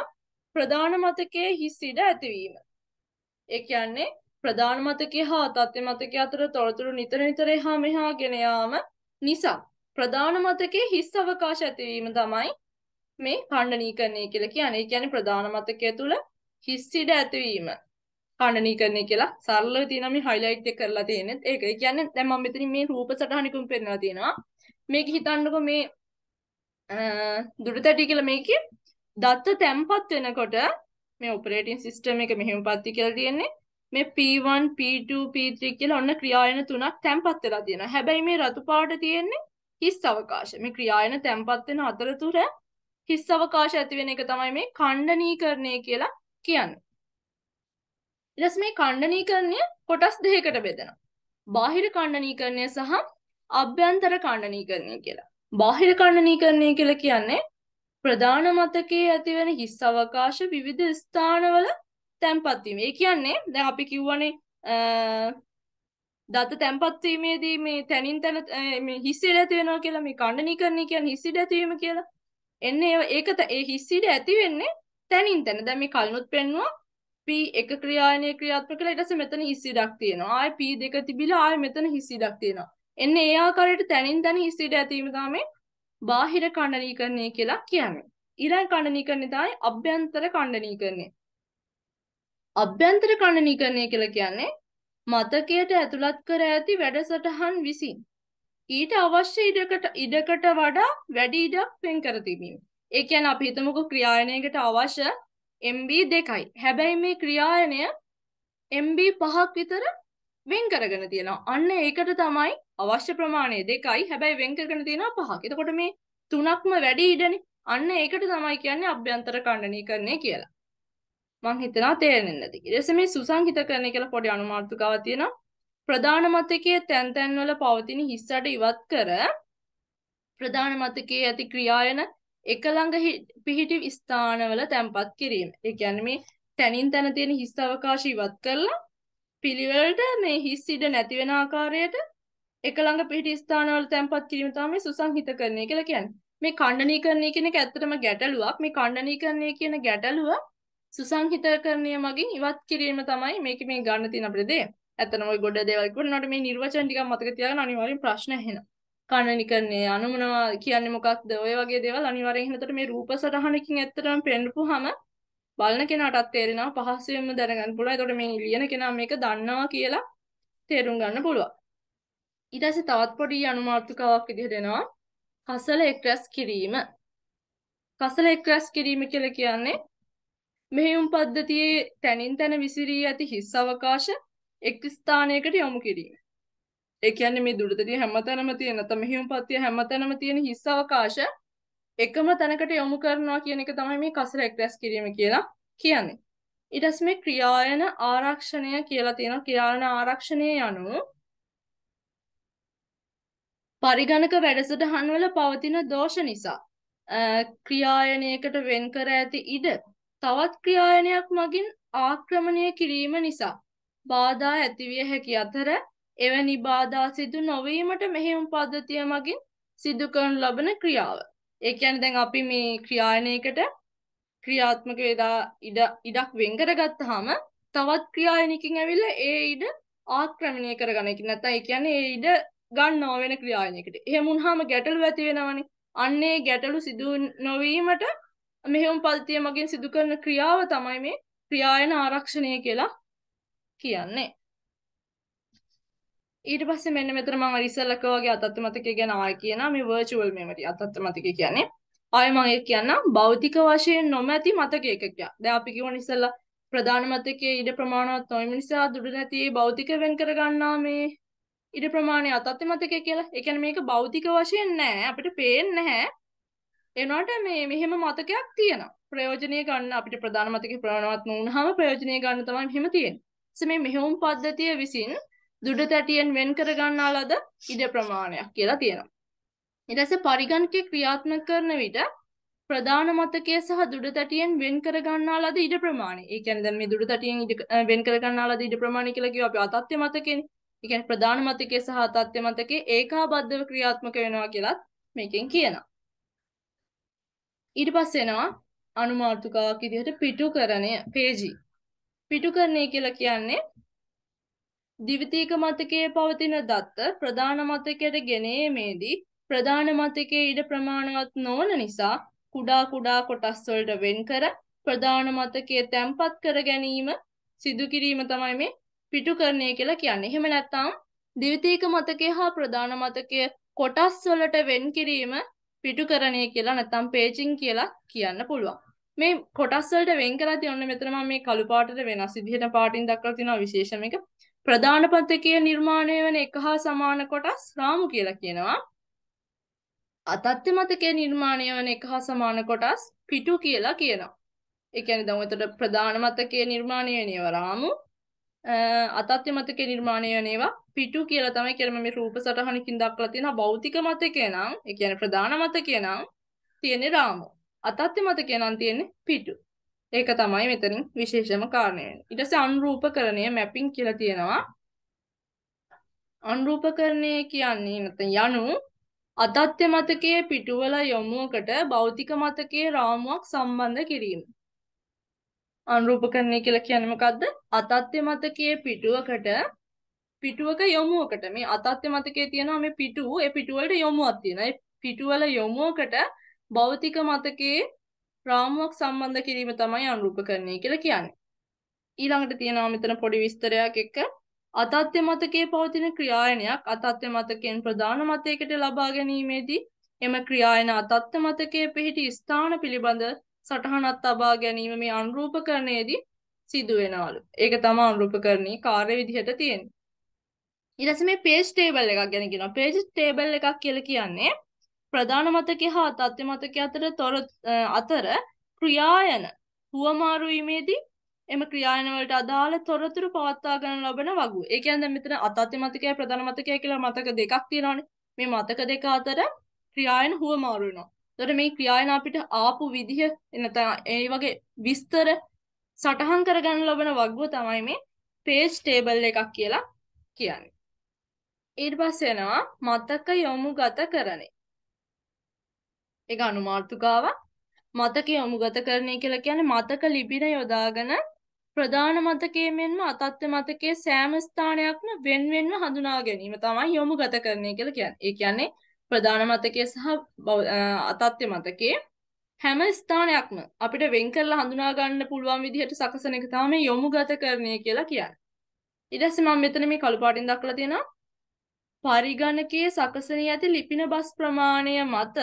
Speaker 1: ප්‍රධාන මතකයේ හිස් ඉඩ ඇතිවීම. ඒ කියන්නේ ප්‍රධාන මතකය හා තත්ත්ව මතකය අතර තොරතුරු නිතර නිතර එහා මෙහා ගෙන යාම නිසා ප්‍රධාන මතකයේ හිස් අවකාශ ඇතිවීම තමයි මේ ඛණ්ඩනීකරණය කියලා කියන්නේ. ඒ කියන්නේ ප්‍රධාන මතකය තුළ හිස් ඉඩ ඇතිවීම. ඛණ්ඩනීකරණය කියලා සරලව තියෙන මේ highlight එක කරලා තියෙන්නේ. ඒක. ඒ කියන්නේ දැන් මම මෙතනින් මේ රූප සටහනකුම් පෙන්නලා තියෙනවා. මේක හිතන්නකෝ මේ දුරතටි කියලා මේකේ දත්ත තැම්පත් වෙනකොට මේ ඔපරේටින් සිස්ටම් එක මෙහෙම පත්ති කියලා තියෙන්නේ. මේ P1 P2 P3 කියලා ඔන්න ක්‍රියායන තුනක් තැම්පත් වෙලා තියෙනවා. හැබැයි මේ රතු පාට තියෙන්නේ හිස් අවකාශ. මේ ක්‍රියායන තැම්පත් වෙන අතරතුර හිස් අවකාශ ඇති වෙන එක තමයි මේ ඛණ්ඩනීකරණය කියලා කියන්නේ. ඊට පස්සේ මේ ඛණ්ඩනීකරණය කොටස් දෙකකට බෙදෙනවා. බාහිර ඛණ්ඩනීකරණය සහ අභ්‍යන්තර ඛණ්ඩනීකරණය කියලා. බාහිර ඛණ්ඩනීකරණය කියලා කියන්නේ ප්‍රධාන මතකයේ ඇතිවන හිස් අවකාශ විවිධ ස්ථානවල තැන්පත්වීම. ඒ කියන්නේ දැන් අපි කිව්වනේ දත තැන්පත්වීමේදී මේ තනින් තන මේ හිස්සිඩ ඇති වෙනවා කියලා මේ කණ්ඩනීකරණය කියන්නේ හිස්සිඩ ඇතිවීම කියලා. එන්නේ ඒක ඒ හිස්සිඩ ඇති වෙන්නේ තනින් තන. දැන් මේ කලිනුත් පෙන්නුවා P1 ක්‍රියායනයේ ක්‍රියාත්මක කළා ඊට පස්සේ මෙතන හිස්සිඩක් තියෙනවා. ආයි P2 තිබිලා ආයි මෙතන හිස්සිඩක් තියෙනවා. එන්නේ ඒ ආකාරයට තනින් තන හිස්සිඩ ඇතිවීම තමයි බාහිර කණ්ඩනීකරණය කියලා කියන්නේ. ඊළඟ කණ්ඩනීකරණය තමයි අභ්‍යන්තර කණ්ඩනීකරණය. අභ්‍යන්තර කණනීකරණය කියලා කියන්නේ මතකයට ඇතුළත් කර ඇති වැඩසටහන් විසින් ඊට අවශ්‍ය ඉඩකට ඉඩකට වඩා වැඩි ඉඩක් වෙන් කර තිබීම. ඒ කියන්නේ අපි හිතමුකෝ ක්‍රියායනයකට අවශ්‍ය MB 2යි. හැබැයි මේ ක්‍රියායනය MB 5ක් විතර වෙන් කරගෙන තියෙනවා. අන්න ඒකට තමයි අවශ්‍ය ප්‍රමාණය 2යි. හැබැයි වෙන් කරගෙන තියෙනවා 5ක්. එතකොට මේ තුනක්ම වැඩි ඉඩනේ. අන්න ඒකට තමයි කියන්නේ අභ්‍යන්තර ඛණ්ඩනීකරණය කියලා. මං හිතනවා තේරෙන්නේ නැති කියලා. එසේ මේ සුසංහිත කරන්නේ කියලා පොඩි අනුමාර්ථකාවක් තියෙනවා. ප්‍රධාන මතකයේ තැන් තැන්වල පවතින හිස්සට ඉවත් කර ප්‍රධාන මතකයේ ඇති ක්‍රියායන එක ළඟ පිහිටි ස්ථානවල තැන්පත් කිරීම. ඒ කියන්නේ මේ තැනින් තැන තියෙන හිස් අවකාශය ඉවත් කරලා පිළිවෙලට මේ හිස් ඉඩ නැති වෙන ආකාරයට එක ළඟ පිහිටි ස්ථානවල තැන්පත් කිරීම තමයි සුසංහිතකරණය කියලා කියන්නේ. මේ ඛණ්ඩනීකරණය කියන එක ඇත්තටම ගැටලුවක්. මේ ඛණ්ඩනීකරණය කියන ගැටලුව සුසංහිතකරණය මගින් ඉවත් කිරීම තමයි මේක මේ ගන්න තියෙන අපිට දේ. ඇත්තටම ওই ගොඩ දේවල් කිව්වොත් මේ නිර්වචන ටිකක් මතක තියාගන්න අනිවාර්යෙන් ප්‍රශ්න එනවා. කණනිකරණය අනුමනවා කියන්නේ මොකක්ද? ඔය වගේ දේවල් අනිවාර්යෙන් එනතට මේ රූප සටහනකින් ඇත්තටම පෙන්නපුවාම බලන කෙනාටත් තේරෙනවා පහසුවෙන්ම දැනගන්න පුළුවන්. ඒතකොට මේ ලියන කෙනා මේක දන්නවා කියලා තේරුම් ගන්න පුළුවන්. ඊට පස්සේ තවත් පොඩි අනුමාර්ථකාවක් විදිහට එනවා. කසල එක්රැස් කිරීම. කසල එක්රැස් කිරීම කියලා කියන්නේ මෙහෙයුම් පද්ධතියේ තැනින් තැන විසිරී ඇති හිස් අවකාශ එක් ස්ථානයකට යොමු කිරීම. ඒ කියන්නේ මේ දුරතදී හැමතැනම තියෙන නැත්නම් මෙහෙයුම් පත්තිය හැමතැනම තියෙන හිස් අවකාශ එකම තැනකට යොමු කරනවා කියන එක තමයි මේ කසල එක්රැස් කිරීම කියලා කියන්නේ. ඊට පස්සේ මේ ක්‍රියායන ආරක්ෂණය කියලා තියෙනවා. ක්‍රියායන ආරක්ෂණය යනු පරිගණක වැඩසටහන් වල පවතින දෝෂ නිසා ක්‍රියායනයකට වෙන් කර ඇති ඉඩ තවත් ක්‍රියායනයක් මගින් ආක්‍රමණය කිරීම නිසා බාධා ඇතිවිය හැකි අතර එවැනි බාධා සිදු නොවීමට මෙහෙම පද්ධතිය මගින් සිදු කරනු ලබන ක්‍රියාව. ඒ කියන්නේ දැන් අපි මේ ක්‍රියායනයකට ක්‍රියාත්මක වේලා ඉඩ ඉඩක් වෙන් කරගත්තාම තවත් ක්‍රියායනකින් ඇවිල්ලා ඒ ඉඩ ආක්‍රමණය කරගන්න එක. නැත්නම් ඒ කියන්නේ ඒ ඉඩ ගන්නව වෙන ක්‍රියායනයකට. එහෙම වුණාම ගැටලු ඇති වෙනවනේ. අන්නේ ගැටලු සිදු නොවීමට මෙහෙම පද්ධතිය මගින් සිදු කරන ක්‍රියාව තමයි මේ ක්‍රියායන ආරක්ෂණය කියලා කියන්නේ. ඊට පස්සේ මෙන්න මෙතන මම ඉස්සෙල්ලා කවගේ අතත්මතිකය ගැන ආය කියනවා මේ virtual memory අතත්මතිකය කියන්නේ. ආය මම ඒක කියන්නම් භෞතික වශයෙන් නොමැති මතක එකකයක්. දැන් අපි කියවන ඉස්සෙල්ලා ප්‍රධාන මතකයේ ඉඩ ප්‍රමාණවත් නොවීම නිසා දුර නැති භෞතික වෙන් කරගන්නා මේ ඉඩ ප්‍රමාණය අතත්මතිකය කියලා. ඒ කියන්නේ මේක භෞතික වශයෙන් නෑ අපිට පේන්නේ නැහැ. එනොට මේ මෙහෙම මතකයක් තියෙනවා ප්‍රයෝජනය ගන්න අපිට ප්‍රධාන මතක ප්‍රාණවත් වුණාම ප්‍රයෝජනය ගන්න තමයි මෙහෙම තියෙන්නේ. ඉතින් මේ මෙහෙයුම් පද්ධතිය විසින් දුඩ තැටියෙන් වෙන් කර ගන්නා ලද ඉඩ ප්‍රමාණයක් කියලා තියෙනවා. ඊට පස්සේ පරිගණකයේ ක්‍රියාත්මක කරන විට ප්‍රධාන මතකයේ සහ දුඩ තැටියෙන් වෙන් කර ගන්නා ලද ඉඩ ප්‍රමාණය. ඒ කියන්නේ දැන් මේ දුඩ තැටියෙන් වෙන් කර ගන්නා ලද ඉඩ ප්‍රමාණය කියලා කිව්ව අපි අතත්්‍ය මතකෙනේ. ඒ කියන්නේ ප්‍රධාන මතකයේ සහ අතත්්‍ය මතකයේ ඒකාබද්ධව ක්‍රියාත්මක වෙනවා කියලත් මේකෙන් කියනවා. ඊට පස්සේ එනවා අනුමාතෘකාවක් විදිහට පිටුකරණය පේජි. පිටුකරණය කියලා කියන්නේ ද්විතීක මතකයේ පවතින දත්ත ප්‍රධාන මතකයට ගෙනීමේදී ප්‍රධාන මතකයේ ඉඩ ප්‍රමාණවත් නොවන නිසා කුඩා කුඩා කොටස් වලට වෙන් කර ප්‍රධාන මතකයේ තැන්පත් කර ගැනීම සිදු කිරීම තමයි මේ පිටුකරණය කියලා කියන්නේ. එහෙම නැත්නම් ද්විතීක මතකය හා ප්‍රධාන මතකය කොටස් වලට වෙන් කිරීම පිටුකරණය කියලා නැත්නම් පේජින් කියලා කියන්න පුළුවන්. මේ කොටස් වලට වෙන් කරලා තියෙන මෙතන මම මේ කළු පාටට වෙනස් විදිහට පාටින් දක්වලා තියෙනවා විශේෂම එක. ප්‍රධාන පතකයේ නිර්මාණය වෙන එක හා සමාන කොටස් රාමු කියලා කියනවා. අතත්්‍ය මතකයේ නිර්මාණය වන එක හා සමාන කොටස් පිටු කියලා කියනවා. ඒ කියන්නේ දැන් උතට ප්‍රධාන මතකයේ නිර්මාණය වෙනව රාමු අතත්්‍ය මතක නිර්මාණය වනේවා පිටු කියලා තමයි කරම මේ රූප සටහනකින් දක්ලා තියෙන භෞතික මතකය නම් ඒ කියන්නේ ප්‍රධාන මතකය නම් තියෙන්නේ රාමු. අතත්්‍ය මතකය නම් තියෙන්නේ පිටු. ඒක තමයි මෙතනින් විශේෂම කාරණය වෙන්නේ. ඊට පස්සේ අනුරූපකරණය මැපින් කියලා තියෙනවා. අනුරූපකරණය කියන්නේ නැත්නම් යනු අතත්්‍ය මතකයේ පිටුවල යොමුවකට භෞතික මතකයේ රාමුවක් සම්බන්ධ කිරීම. අනුරූපකරණය කියලා කියන්නේ මොකද්ද? අතත්්‍ය මතකයේ පිටුවකට පිටුවක යොමුවකට මේ අතත්්‍ය මතකයේ තියෙනවා මේ පිටුව ඒ පිටුව වලට යොමුවක් තියෙනවා. ඒ පිටුව වල යොමුවකට භෞතික මතකයේ රාමුවක් සම්බන්ධ කිරීම තමයි අනුරූපකරණය කියලා කියන්නේ. ඊළඟට තියෙනවා මෙතන පොඩි විස්තරයක් එක්ක අතත්්‍ය මතකයේ පවතින ක්‍රියායනයක් අතත්්‍ය මතකයෙන් ප්‍රධාන මතයකට ලබා ගැනීමේදී එම ක්‍රියායන අතත්්‍ය මතකයේ පිහිටි ස්ථාන පිළිබඳ සටහනක් තබා ගැනීම මේ අනුරූපකරණයේදී සිදු වෙනවලු. ඒක තමයි අනුරූපකරණයේ කාර්ය විදිහට තියෙන්නේ. ඊට පස්සේ මේ page table එකක් ගැන කියනවා. page table එකක් කියලා කියන්නේ ප්‍රධාන මතකයේ හා තත්ත්ව මතකයේ අතර තොර අතර ක්‍රියායන හුවමාරු වීමේදී එම ක්‍රියායන වලට අදාළ තොරතුරු පවත්වා ගන්න ලබන වගු. ඒ කියන්නේ මෙතන අතත්ත්ව මතකය ප්‍රධාන මතකය කියලා මතක දෙකක් තියෙනවානේ. මේ මතක දෙක අතර ක්‍රියායන හුවමාරු වෙනවා. එතකොට මේ ක්‍රියායන අපිට ආපු විදිහ එනතන ඒ වගේ විස්තර සටහන් කරගන්න ලබන වග්ගුව තමයි මේ page table එකක් කියලා කියන්නේ. ඊට පස්සේ එනවා මතක යොමු ගත කරන්නේ. ඒක අනුමාර්ථකාවක්. මතක යොමු ගත කරන්නේ කියලා කියන්නේ මතක ලිපින යොදාගෙන ප්‍රධාන මතකයේ මෙන්ම අතත්්‍ය මතකයේ සෑම ස්ථානයක්ම වෙන්වෙන්ව හඳුනා ගැනීම තමයි යොමු ගත කරන්නේ කියලා කියන්නේ. ඒ කියන්නේ ප්‍රධාන මතකය සහ අතත්්‍ය මතකේ හැම ස්ථානයක්ම අපිට වෙන් කරලා හඳුනා ගන්න පුළුවන් විදිහට සකසන එක තමයි යොමු ගත කරන්නේ කියලා කියන්නේ. ඊට පස්සේ මම මෙතන මේ කළු පාටින් දක්වලා තියෙනවා පරිගණකයේ සකසනී ඇති ලිපින බස් ප්‍රමාණය මත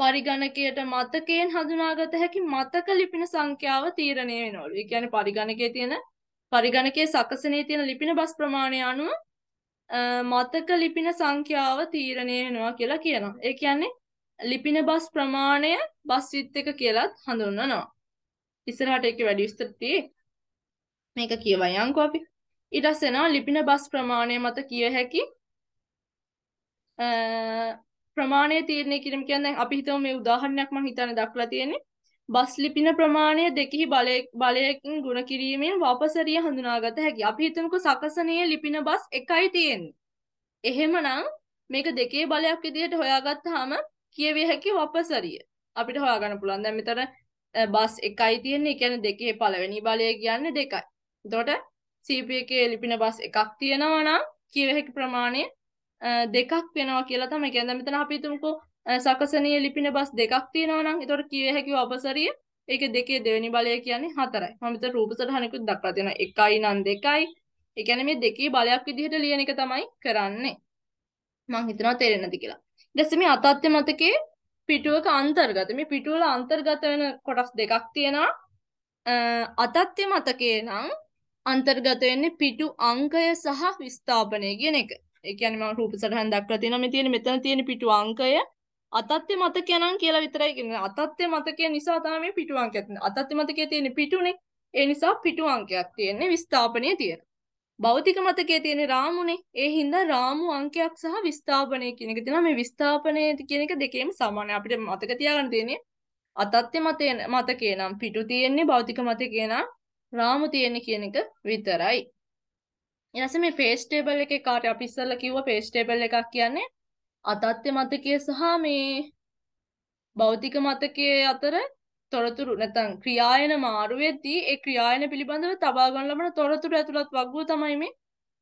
Speaker 1: පරිගණකයට මතකයෙන් හඳුනාගත හැකි මතක ලිපින සංඛ්‍යාව තීරණය වෙනවලු. ඒ කියන්නේ පරිගණකයේ තියෙන පරිගණකයේ සකසනයේ තියෙන ලිපින බස් ප්‍රමාණය අනුව මතක ලිපින සංඛ්‍යාව තීරණය වෙනවා කියලා කියනවා. ඒ කියන්නේ ලිපින බස් ප්‍රමාණය බස් විත් එක කියලත් හඳුන්වනවා. ඉස්සරහට ඒක වැඩි විස්තර මේක කියවයන්කෝ අපි. ඊට පස්සේ එනවා ලිපින බස් ප්‍රමාණය මත කිය හැකි ප්‍රමාණය තීරණය කිරීම කියන්නේ අපි හිතමු මේ උදාහරණයක් මම හිතන්නේ දක්වලා තියෙන්නේ. බස් ලිපින ප්‍රමාණය දෙකෙහි බලයකින් ගුණ කිරීමෙන් වපසරිය හඳුනාගත හැකි. අපි හිතමුකෝ සකසනීය ලිපින බස් එකයි තියෙන්නේ. එහෙමනම් මේක දෙකේ බලයක් විදිහට හොයාගත්තාම කියවිය හැකි වපසරිය. අපිට හොයාගන්න පුළුවන්. දැන් මෙතන බස් එකයි තියෙන්නේ. ඒ කියන්නේ දෙකේ පළවෙනි බලය කියන්නේ දෙකයි. එතකොට CP එකේ ලිපින බස් එකක් තියෙනවා නම් කියවිය හැකි ප්‍රමාණය දෙකක් වෙනවා කියලා තමයි කියන්නේ. දැන් මෙතන අපි හිතමුකෝ සකසනීය ලිපින බස් දෙකක් තියෙනවා නම් ඒතකොට කිය හැකි අපසරිය ඒකේ දෙකේ දෙවෙනි බලය කියන්නේ 4යි. මම මෙතන රූප සටහනකුත් දක්වලා තියෙනවා. 1යි නම් 2යි. ඒ කියන්නේ මේ දෙකේ බලයක් විදිහට ලියන එක තමයි කරන්නේ. මම හිතනවා තේරෙන්නද කියලා. ඊට පස්සේ මේ අතත්්‍ය මතකයේ පිටුවක අන්තර්ගත මේ පිටුවල අන්තර්ගත වෙන කොටස් දෙකක් තියෙනවා අතත්්‍ය මතකයේ නම් අන්තර්ගත වෙන්නේ පිටු අංකය සහ විස්ථාපනය කියන එක ඒ කියන්නේ මම රූප සටහන් දක්වලා තියෙනවා මේ තියෙන මෙතන තියෙන පිටු අංකය අතත්්‍ය මතකය නම් කියලා විතරයි කියන්නේ අතත්්‍ය මතකය නිසා තමයි මේ පිටු අංකයක් තියෙන්නේ අතත්්‍ය මතකයේ තියෙන පිටුනේ ඒ නිසා පිටු අංකයක් තියෙන්නේ විස්ථාපනයේ තියෙන භෞතික මතකයේ තියෙන රාමුනේ ඒ හින්දා රාමු අංකයක් සහ විස්ථාපනය කියන එක තියෙනවා මේ විස්ථාපනයේ කියන එක දෙකේම සමානයි අපිට මතක තියාගන්න තියෙන්නේ අතත්්‍ය මතකේ නම් පිටු තියෙන්නේ භෞතික මතකේ නම් රාමු තියෙන්නේ කියන එක විතරයි ඊළඟට මේ page table එකේ කාට අපි ඉස්සෙල්ලා කිව්ව page table එකක් කියන්නේ අතත්්‍ය මතකය සහ මේ භෞතික මතකයේ අතර තොරතුරු නැත්නම් ක්‍රියායන මාරුවේදී ඒ ක්‍රියායන පිළිබඳව තබා ගන්න ලබන තොරතුරු ඇතුළත් වගුව තමයි මේ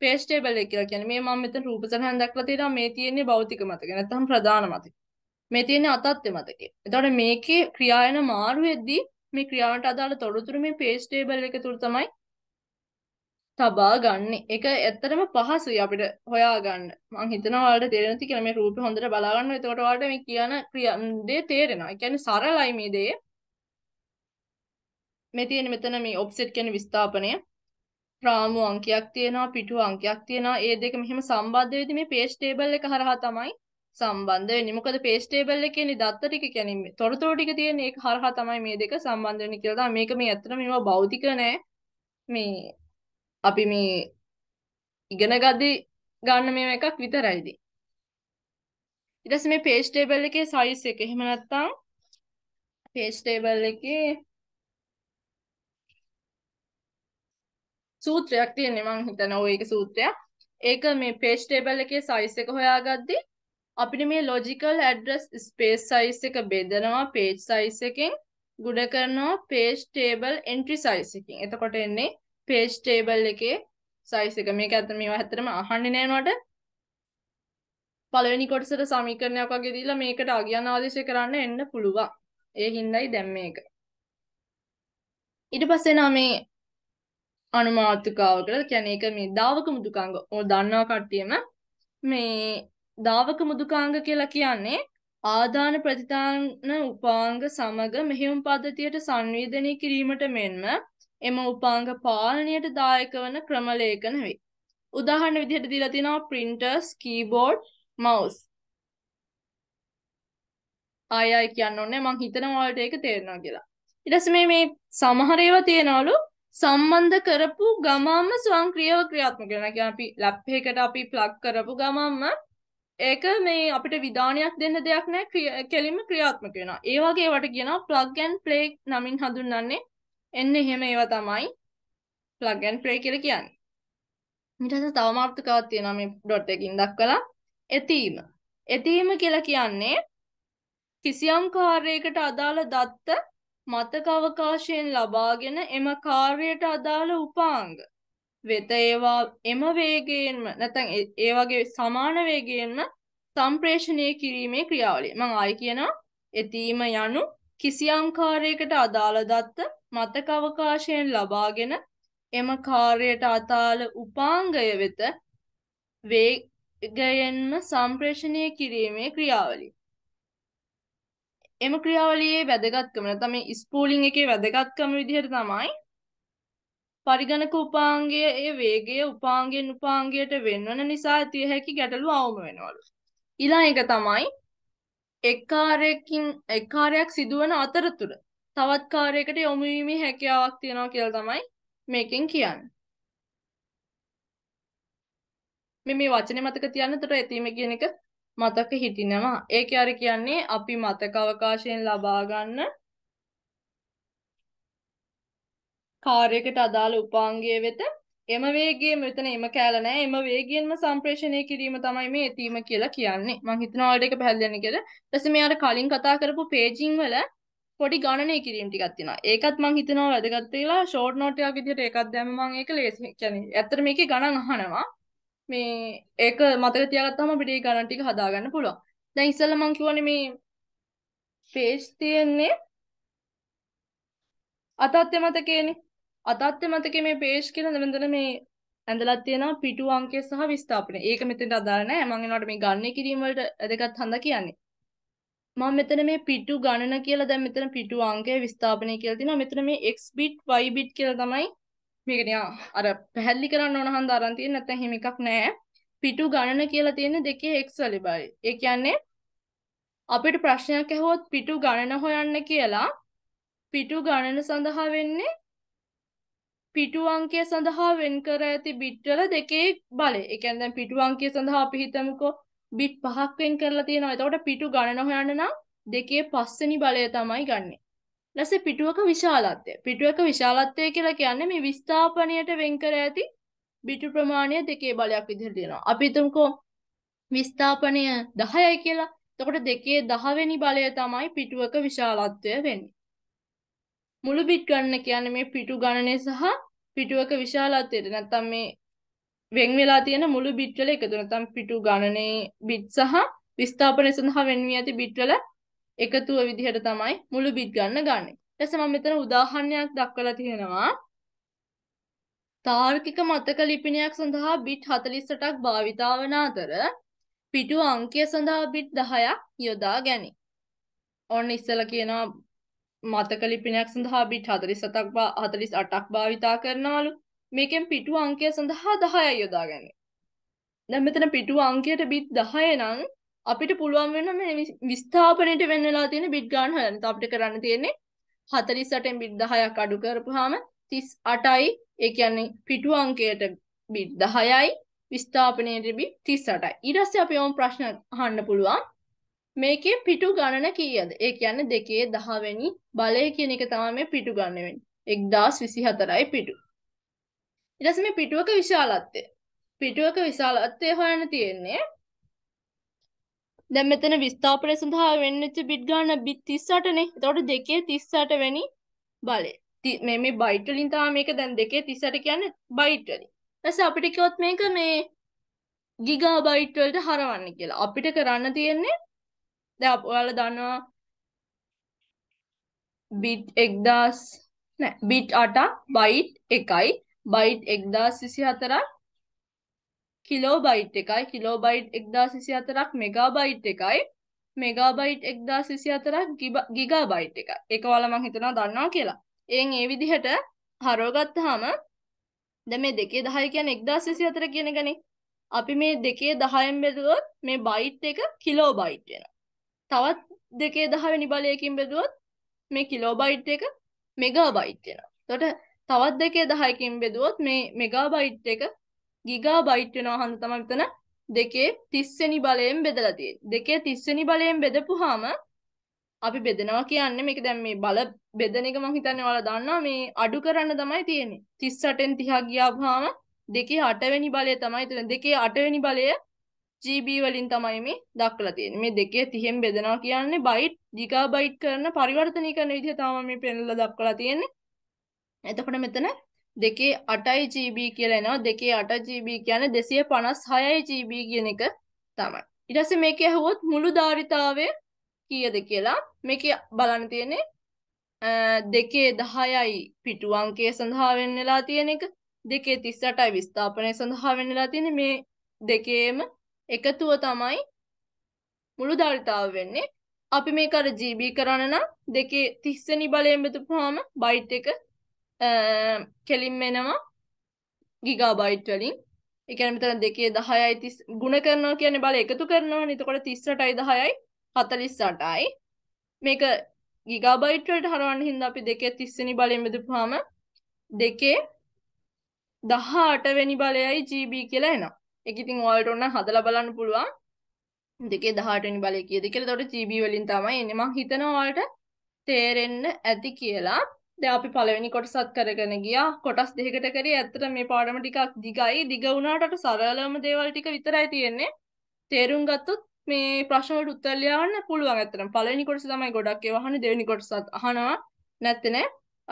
Speaker 1: page table එක කියලා කියන්නේ. මේ මම මෙතන රූපසටහන් දක්වලා තියෙනවා මේ තියෙන්නේ භෞතික මතක නැත්නම් ප්‍රධාන මතක. මේ තියෙන්නේ අතත්්‍ය මතකය. එතකොට මේකේ ක්‍රියායන මාරුවේදී මේ ක්‍රියාවන්ට අදාළ තොරතුරු මේ page table එක තුල තමයි තබා ගන්න එක ඇත්තටම පහසුයි අපිට හොයාගන්න මං හිතනවා ඔයාලට තේරෙනවා කියලා මේ රූපේ හොඳට බලා ගන්න. එතකොට ඔයාලට මේ කියන ක්‍රියා දේ තේරෙනවා. ඒ කියන්නේ සරලයි මේ දේ. මේ තියෙන මෙතන මේ ඔෆ්සෙට් කියන විස්ථාපනය රාමු අංකයක් තියෙනවා පිටු අංකයක් තියෙනවා. ඒ දෙක මෙහෙම සම්බන්ධ වෙද්දී මේ page table එක හරහා තමයි සම්බන්ධ වෙන්නේ. මොකද page table එකේ ඉන්නේ දත්ත ටික කියන්නේ තොරතුරු ටික තියෙන ඒක හරහා තමයි මේ දෙක සම්බන්ධ වෙන්නේ කියලා. මේක මේ ඇත්තටම මේවා භෞතික නෑ. මේ අපි මේ ඉගෙන ගදී ගන්න මේව එකක් විතරයිද ඊට පස්සේ මේ page table එකේ size එක එහෙම නැත්නම් page table එකේ සූත්‍රයක් තියෙන්නේ මං හිතනවා ඔය එක සූත්‍රයක්. ඒක මේ page table එකේ size එක හොයාගද්දී අපිට මේ logical address space size එක බෙදනවා page size එකෙන් ගුණ කරනවා page table entry size එකෙන්. එතකොට එන්නේ පේජ් ටේබල් එකේ සයිස් එක මේක ඇත්තට මේවා ඇත්තටම අහන්නේ නෑ මට පළවෙනි කොටසට සමීකරණයක් වගේ දීලා මේකට අගයන් ආදේශය කරන්න එන්න පුළුවන් ඒ හින්දායි දැන් මේක ඊට පස්සේ නම් මේ අනුමාතිකාවකට කියන්නේ ඒක මේ දාවක මුදුකාංග ඕ දන්නවා කට්ටියම මේ දාවක මුදුකාංග කියලා කියන්නේ ආදාන ප්‍රතිදාන උපාංග සමග මෙහෙයුම් පද්ධතියට සංවේදනය කිරීමට මෙන්ම එම උපාංග පාලනයට දායක වන ක්‍රමලේඛන වේ. උදාහරණ විදිහට දීලා තිනවා printers, keyboard, mouse. ආයයි කියන්න ඕනේ මං හිතන වලට ඒක තේරෙනවා කියලා. ඊට පස්සේ මේ මේ සමහර ඒවා තියනවලු සම්බන්ධ කරපු ගමම්ම ස්වයංක්‍රීයව ක්‍රියාත්මක වෙනවා. කියන්නේ අපි ලැප් එකකට අපි ප්ලග් කරපු ගමම්ම ඒක මේ අපිට විධානයක් දෙන්න දෙයක් නැහැ කෙලින්ම ක්‍රියාත්මක වෙනවා. ඒ වගේ ඒවට කියනවා plug and play නමින් හඳුන්වන්නේ එන්න එහෙම ඒවා තමයි plug and play කියලා කියන්නේ. ඊට පස්සේ තවම අර්ථකථනයක් තියෙනවා මේ dot එකකින් දක්වලා එතීම. එතීම කියලා කියන්නේ කිසියම් කාර්යයකට අදාළ දත්ත මතක අවකාශයෙන් ලබාගෙන එම කාර්යයට අදාළ උපාංග වෙත ඒවා එම වේගයෙන්ම නැත්නම් ඒ වගේ සමාන වේගයෙන්ම සම්ප්‍රේෂණය කිරීමේ ක්‍රියාවලිය. මම ආයි කියනවා එතීම යනු කිසියම් කාර්යයකට අදාළ දත්ත මතක අවකාශයෙන් ලබාගෙන එම කාර්යයට අදාළ උපාංගය වෙත වේගයෙන්ම සම්ප්‍රේෂණය කිරීමේ ක්‍රියාවලිය. එම ක්‍රියාවලියේ වැදගත්කම නැත්නම් ස්පූලිං එකේ වැදගත්කම විදිහට තමයි පරිගණක උපාංගයේ ඒ වේගය උපාංගයෙන් උපාංගයට වෙන්වන නිසා ඇති හැකි ගැටලු අවම වෙනවලු. ඊළඟ එක තමයි එක්කාරයකින් එක්කාරයක් සිදුවන අතරතුර තවත් කාරයකට යොමුවීමේ හැකියාවක් තියෙනවා කියලා තමයි මේකෙන් කියන්නේ. මේ මේ වචනේ මතක තියන්න. එතකොට එතීම කියන එක මතක හිටිනවා. ඒකේ අර කියන්නේ අපි මතක අවකාශයෙන් ලබා ගන්න කාර්යයකට අදාළ උපාංගය වෙත එම වේගයේ මෙතන එම කැල නැහැ. එම වේගයෙන්ම සම්ප්‍රේෂණය කිරීම තමයි මේ එතීම කියලා කියන්නේ. මම හිතනවා ඔයාලට ඒක පැහැදිලි වෙන කියලා. ඊටසේ මෙයාට කලින් කතා කරපු පේජින් වල පොඩි ගණනය කිරීම ටිකක් තියෙනවා. ඒකත් මම හිතනවා වැදගත් කියලා ෂෝට් නෝට් එකක් විදිහට ඒකත් දැම්ම මම ඒක ලේසි කියන්නේ. ඇත්තට මේකේ ගණන් අහනවා. මේ ඒක මතක තියාගත්තාම අපිට මේ ගණන් ටික හදාගන්න පුළුවන්. දැන් ඉස්සෙල්ලා මම කියවනේ මේ පේජ් තියෙන්නේ අතත් මතකේනේ. අදත්්‍ය මතක මේ පේෂ් කියලා මෙතන මේ ඇඳලා තියෙන පිටු අංකය සහ විස්ථාපනය. ඒක මෙතෙන්ට අදාළ නැහැ. මම එනකොට මේ ගණනය කිරීම වලට දෙකත් හඳ කියන්නේ. මම මෙතන මේ පිටු ගණන කියලා දැන් මෙතන පිටු අංකය විස්ථාපනය කියලා තිනවා. මෙතන මේ x bit y bit කියලා තමයි මේක නිකන් අර පැහැදිලි කරන්න ඕන හන්ද අරන් තියෙන නැත්නම් හිම එකක් නැහැ. පිටු ගණන කියලා තියෙන දෙකේ x වලිබයි. ඒ කියන්නේ අපිට ප්‍රශ්නයක් ඇහුවොත් පිටු ගණන හොයන්න කියලා පිටු ගණන සඳහා වෙන්නේ පිටු අංකය සඳහා වෙන් කර ඇති බිට්වල දෙකේ බලය. ඒ කියන්නේ දැන් පිටු අංකය සඳහා අපි හිතමුකෝ බිට් පහක් වෙන් කරලා තියෙනවා. එතකොට පිටු ගණන හොයන්න නම් දෙකේ පස්වෙනි බලය තමයි ගන්නෙ. ඊළඟට පිටුවක විශාලත්වය. පිටුවක විශාලත්වය කියලා කියන්නේ මේ විස්ථාපනයට වෙන් කර ඇති පිටු ප්‍රමාණය දෙකේ බලයක් විදිහට දෙනවා. අපි හිතමුකෝ විස්ථාපනය 10යි කියලා. එතකොට දෙකේ 10 වෙනි බලය තමයි පිටුවක විශාලත්වය වෙන්නේ. මුළු බිට් ගණන කියන්නේ මේ පිටු ගණනය සහ පිටුවක විශාලත්වයට නැත්නම් මේ වෙන් වෙලා තියෙන මුළු බිට් වල එකතු නැත්නම් පිටු ගණනේ බිට් සහ විස්ථාපනය සඳහා වෙන් වී ඇති බිට් වල එකතුව විදිහට තමයි මුළු බිට් ගන්න ගන්නෙ. ඊට පස්සේ මම මෙතන උදාහරණයක් දක්වලා තියෙනවා. තාර්කික මතක ලිපිනයක් සඳහා බිට් 48ක් භාවිතා වන අතර පිටු අංකය සඳහා බිට් 10ක් යොදා ගැනීම. ඔන්න ඉස්සලා කියනවා මතක ලිපිනයක් සඳහා බිට් 47ක් 48ක් භාවිතා කරනවලු. මේකෙන් පිටුව අංකය සඳහා 10යි යොදාගන්නේ. දැන් මෙතන පිටුව අංකයට බිට් 10 නම් අපිට පුළුවන් වෙන මේ විස්ථාපනයේට වෙන් වෙලා තියෙන බිට් ගන්න හොයන්න. අපිට කරන්න තියෙන්නේ 48න් බිට් 10ක් අඩු කරපුවාම 38යි. ඒ කියන්නේ පිටුව අංකයට බිට් 10යි විස්ථාපනයේට බිට් 38යි. ඊට පස්සේ අපි ඕම් ප්‍රශ්න අහන්න පුළුවන්. මේකේ පිටු ගණන කීයද? ඒ කියන්නේ දෙකේ 10 වෙනි බලය කියන එක තමයි මේ පිටු ගණන වෙන්නේ. 1024යි පිටු. ඊට පස්සේ මේ පිටුවක විශාලත්වය. පිටුවක විශාලත්වය හොයන්න තියෙන්නේ දැන් මෙතන විස්ථාපනය සඳහා වෙන්නච්ච බිට් ගණන බිට් 38නේ. එතකොට දෙකේ 38 වෙනි බලය. මේ මේ බයිට් වලින් තමයි මේක දැන් දෙකේ 38 කියන්නේ බයිට් වලින්. ඊපස්සේ අපිට කිව්වොත් මේක මේ ගිගා බයිට් වලට හරවන්න කියලා. අපිට කරන්න තියෙන්නේ දැන් ඔයාලා දන්නවා bit 1000 නෑ bit 8ක් byte 1යි byte 1024ක් කිලෝබයිට් 1යි කිලෝබයිට් 1024ක් මෙගාබයිට් 1යි මෙගාබයිට් 1024ක් ගිගාබයිට් 1යි ඒක ඔයාලා මම හිතනවා දන්නවා කියලා එයින් ඒ විදිහට හරව ගත්තාම දැන් මේ 2 10 කියන්නේ 1024 කියන ගණනේ අපි මේ 2 10න් බෙදුවොත් මේ බයිට් එක කිලෝබයිට් වෙනවා තවත් දෙකේ දහවෙනි බලයකින් බෙදුවොත් මේ කිලෝබයිට් එක මෙගාබයිට් වෙනවා. එතකොට තවත් දෙකේ 10කින් බෙදුවොත් මේ මෙගාබයිට් එක ගිගාබයිට් වෙනවා හන්ද තමයි මෙතන දෙකේ 30 වෙනි බලයෙන් බෙදලා තියෙන්නේ. දෙකේ 30 වෙනි බලයෙන් බෙදපුවාම අපි බෙදනවා කියන්නේ මේක දැන් මේ බල බෙදන එක මම හිතන්නේ ඔයාලා දන්නවා මේ අඩු කරන්න තමයි තියෙන්නේ. 38න් 30ක් ගියාම දෙකේ 8 වෙනි බලය තමයි තියෙන්නේ. දෙකේ 8 වෙනි බලය GB වලින් තමයි මේ දක්වලා තියෙන්නේ. මේ දෙකේ 30න් බෙදනවා කියන්නේ බයිට්, ගිගාබයිට් කරන පරිවර්තනීකරණ විදිහ තමයි මේ පෙන්නලා දක්වලා තියෙන්නේ. එතකොට මෙතන දෙකේ 8යි GB කියලා එනවා. දෙකේ 8 GB කියන්නේ 256යි GB කියන එක තමයි. ඊට පස්සේ මේකේ අහුවොත් මුළු ධාරිතාවය කීයද කියලා මේකේ බලන්න තියෙන්නේ දෙකේ 10යි පිටු අංකය සඳහා වෙන් වෙලා තියෙන එක. දෙකේ 38යි විස්ථාපනය සඳහා වෙන් වෙලා තියෙන්නේ මේ දෙකේම එකතුව තමයි මුළු ධර්තාව වෙන්නේ. අපි මේක අර GB කරන්න නම් දෙකේ 30 වෙනි බලයෙන් බෙදපුවාම බයිට් එක කෙලින්ම එනවා ගිගාබයිට් වලින්. ඒ කියන්නේ මෙතන දෙකේ 10යි 30 ගුණ කරනවා කියන්නේ බල එකතු කරනවානේ. එතකොට 38යි 10යි 48යි. මේක ගිගාබයිට් වලට හරවන්න හින්දා අපි දෙකේ 30 වෙනි බලයෙන් බෙදපුවාම දෙකේ 18 වෙනි බලයයි GB කියලා එනවා. ඒක ඉතින් ඔයාලට ඕන හදලා බලන්න පුළුවන්. දෙකේ 18 වෙනි බලය කීයද කියලා. එතකොට GB වලින් තමයි එන්නේ. මම හිතනවා ඔයාලට තේරෙන්න ඇති කියලා. දැන් අපි පළවෙනි කොටසත් කරගෙන ගියා. කොටස් දෙකකට කරේ. ඇත්තට මේ පාඩම ටිකක් දිගයි. දිග වුණාට අර සරලම දේවල් ටික විතරයි තියෙන්නේ. තේරුම් ගත්තොත් මේ ප්‍රශ්න වලට උත්තර ලියවන්න පුළුවන් ඇත්තටම. පළවෙනි කොටස තමයි ගොඩක් ඒවා අහන්නේ. දෙවෙනි කොටසත් අහනවා. නැත්නම්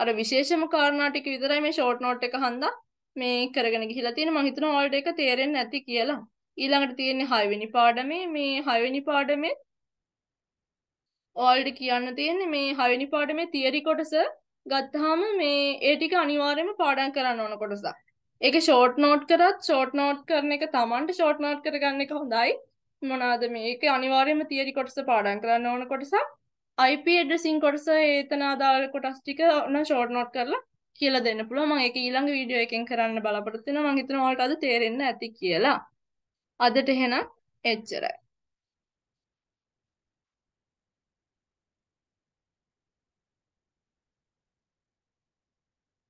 Speaker 1: අර විශේෂම කාරණා ටික විතරයි මේ ෂෝට් නෝට් එක හන්දා මේ කරගෙන ගිහිලා තියෙන මම හිතනවා ඔයාලට ඒක තේරෙන්නේ නැති කියලා. ඊළඟට තියෙන්නේ 6 වෙනි පාඩමේ මේ 6 වෙනි පාඩමේ ඔයාලට කියන්න තියෙන්නේ මේ 6 වෙනි පාඩමේ තියරි කොටස ගත්තාම මේ ඒ ටික අනිවාර්යයෙන්ම පාඩම් කරන්න ඕන කොටසක්. ඒක ෂෝට් නෝට් කරත් ෂෝට් නෝට් කරන එක Tamanට ෂෝට් නෝට් කරගන්න එක හොඳයි. මොනවාද මේක අනිවාර්යයෙන්ම තියරි කොටස පාඩම් කරන්න ඕන කොටසක්. IP addressing කොටස ඒතන අදාළ කොටස් ටික ඔන්න ෂෝට් නෝට් කරලා කියලා දෙන්න පුළුවන් මම ඒක ඊළඟ වීඩියෝ එකෙන් කරන්න බලාපොරොත්තු වෙනවා මම හිතනවා ඔයාලට අද තේරෙන්න ඇති කියලා අදට එහෙනම් එච්චරයි